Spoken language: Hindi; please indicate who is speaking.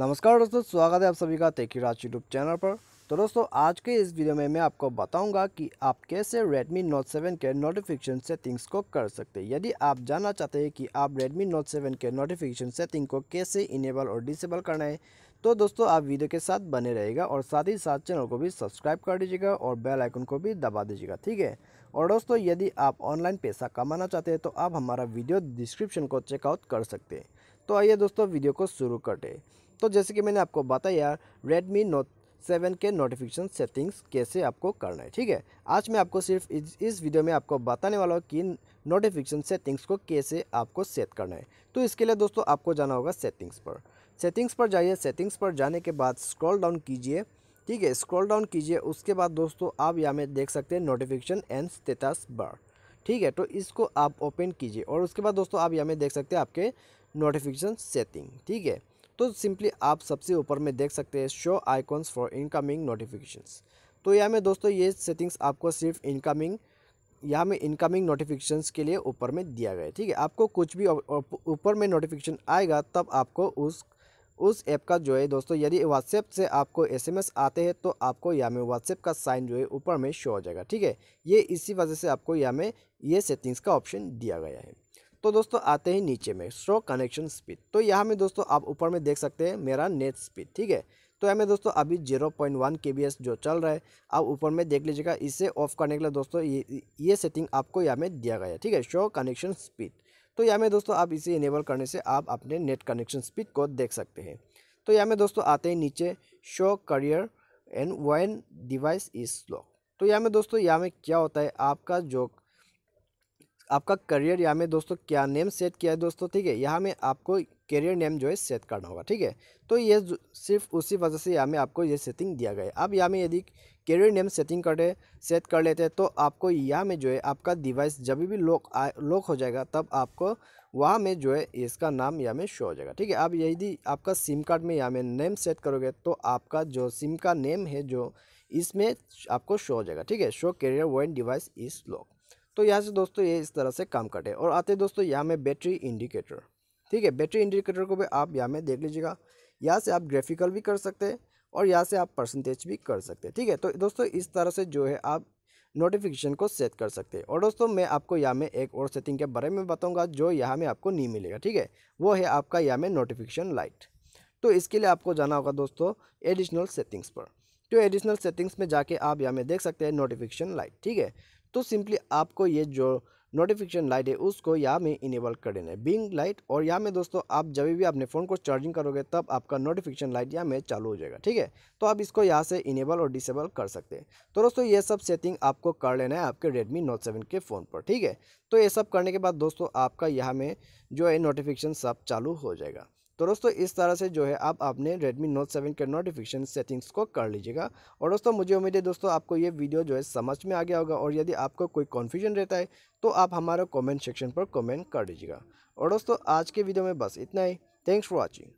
Speaker 1: नमस्कार दोस्तों स्वागत है आप सभी का तेकी राज यूट्यूब चैनल पर तो दोस्तों आज के इस वीडियो में मैं आपको बताऊंगा कि आप कैसे Redmi Note 7 के नोटिफिकेशन सेटिंग्स को कर सकते हैं यदि आप जानना चाहते हैं कि आप Redmi Note 7 के नोटिफिकेशन सेटिंग को कैसे इनेबल और डिसेबल करना है तो दोस्तों आप वीडियो के साथ बने रहेगा और साथ ही साथ चैनल को भी सब्सक्राइब कर दीजिएगा और बेल आइकन को भी दबा दीजिएगा ठीक है और दोस्तों यदि आप ऑनलाइन पैसा कमाना चाहते हैं तो आप हमारा वीडियो डिस्क्रिप्शन को चेकआउट कर सकते हैं तो आइए दोस्तों वीडियो को शुरू करते हैं तो जैसे कि मैंने आपको बताया रेडमी नोट सेवन के नोटिफिकेशन सेटिंग्स कैसे आपको करना है ठीक है आज मैं आपको सिर्फ इस, इस वीडियो में आपको बताने वाला हूँ कि नोटिफिकेशन सेटिंग्स को कैसे आपको सेट करना है तो इसके लिए दोस्तों आपको जाना होगा सेटिंग्स पर सेटिंग्स पर जाइए सेटिंग्स पर जाने के बाद स्क्रॉल डाउन कीजिए ठीक है स्क्रॉल डाउन कीजिए उसके बाद दोस्तों आप यहाँ में देख सकते हैं नोटिफिकेशन एंड स्टेटस बार ठीक है तो इसको आप ओपन कीजिए और उसके बाद दोस्तों आप यहाँ में देख सकते हैं आपके नोटिफिकेशन सेटिंग ठीक है तो सिंपली आप सबसे ऊपर में देख सकते हैं show icons for incoming notifications तो यहाँ में दोस्तों ये सेटिंग्स आपको सिर्फ इनकमिंग यहाँ में इनकमिंग नोटिफिकेशंस के लिए ऊपर में दिया गया है ठीक है आपको कुछ भी ऊपर में नोटिफिकेशन आएगा तब आपको उस उस ऐप का जो है दोस्तों यदि व्हाट्सएप से आपको एसएमएस आते हैं तो आपको यहाँ में व्हाट्सएप का साइन जो है ऊपर में शो हो जाएगा ठीक है ये इसी वजह से आपको यहाँ में ये सेटिंग्स का ऑप्शन दिया गया है तो दोस्तों आते हैं नीचे में शो कनेक्शन स्पीड तो यहाँ में दोस्तों आप ऊपर में देख सकते हैं मेरा नेट स्पीड ठीक है तो यहाँ में दोस्तों अभी zero point one K B S जो चल रहा है आप ऊपर में देख लीजिएगा इसे ऑफ करने के लिए दोस्तों ये ये सेटिंग आपको यहाँ में दिया गया है ठीक है शो कनेक्शन स्पीड तो यहाँ में दोस्तों आप इसे इनेबल करने से आप अपने नेट कनेक्शन स्पीड को देख सकते हैं तो यहाँ में दोस्तों आते हैं नीचे show carrier and one device is slow तो यहाँ में दोस्तों यहाँ में क्या होता है आपका जो आपका करियर यहाँ में दोस्तों क्या नेम सेट किया है दोस्तों ठीक है यहाँ में आपको करियर नेम जो है सेट करना होगा ठीक है तो ये सिर्फ उसी वजह से यहाँ में आपको ये सेटिंग दिया गया है अब यहाँ में यदि करियर नेम सेटिंग करे सेट कर लेते हैं तो आपको यहाँ में जो है आपका डिवाइस जब भी लॉक लॉक हो जाएगा तब आपको वहाँ में जो है इसका नाम यहाँ में शो हो जाएगा ठीक है अब यदि आपका सिम कार्ड में यहाँ में नेम सेट करोगे तो आपका जो सिम का नेम है जो इसमें आपको शो हो जाएगा ठीक है show carrier one device is lock तो यहाँ से दोस्तों ये इस तरह से काम करें और आते दोस्तों यहाँ में बैटरी इंडिकेटर ठीक है बैटरी इंडिकेटर को भी आप यहाँ में देख लीजिएगा यहाँ से आप ग्राफिकल भी कर सकते हैं और यहाँ से आप परसेंटेज भी कर सकते हैं ठीक है तो दोस्तों इस तरह से जो है आप नोटिफिकेशन को सेट कर सकते हैं और दोस्तों मैं आपको यहाँ में एक और सेटिंग के बारे में बताऊँगा जो यहाँ में आपको नहीं मिलेगा ठीक है वो है आपका यहाँ में नोटिफिकेशन लाइट तो इसके लिए आपको जाना होगा दोस्तों एडिशनल सेटिंग्स पर तो एडिशनल सेटिंग्स में जाके आप यहाँ में देख सकते हैं नोटिफिकेशन लाइट ठीक है तो सिंपली आपको ये जो नोटिफिकेशन लाइट है उसको या में इनेबल कर देना है बिंग लाइट और या में दोस्तों आप जब भी अपने फ़ोन को चार्जिंग करोगे तब आपका नोटिफिकेशन लाइट या में चालू हो जाएगा ठीक है तो आप इसको यहाँ से इनेबल और डिसेबल कर सकते हैं तो दोस्तों ये सब सेटिंग आपको कर लेना है आपके रेडमी नोट सेवन के फ़ोन पर ठीक है तो ये सब करने के बाद दोस्तों आपका यहाँ में जो है नोटिफिकेशन सब चालू हो जाएगा तो दोस्तों इस तरह से जो है आप अपने Redmi Note 7 के नोटिफिकेशन सेटिंग्स को कर लीजिएगा और दोस्तों मुझे उम्मीद है दोस्तों आपको ये वीडियो जो है समझ में आ गया होगा और यदि आपको कोई कन्फ्यूजन रहता है तो आप हमारा कॉमेंट सेक्शन पर कॉमेंट कर लीजिएगा और दोस्तों आज के वीडियो में बस इतना ही थैंक्स फॉर वॉचिंग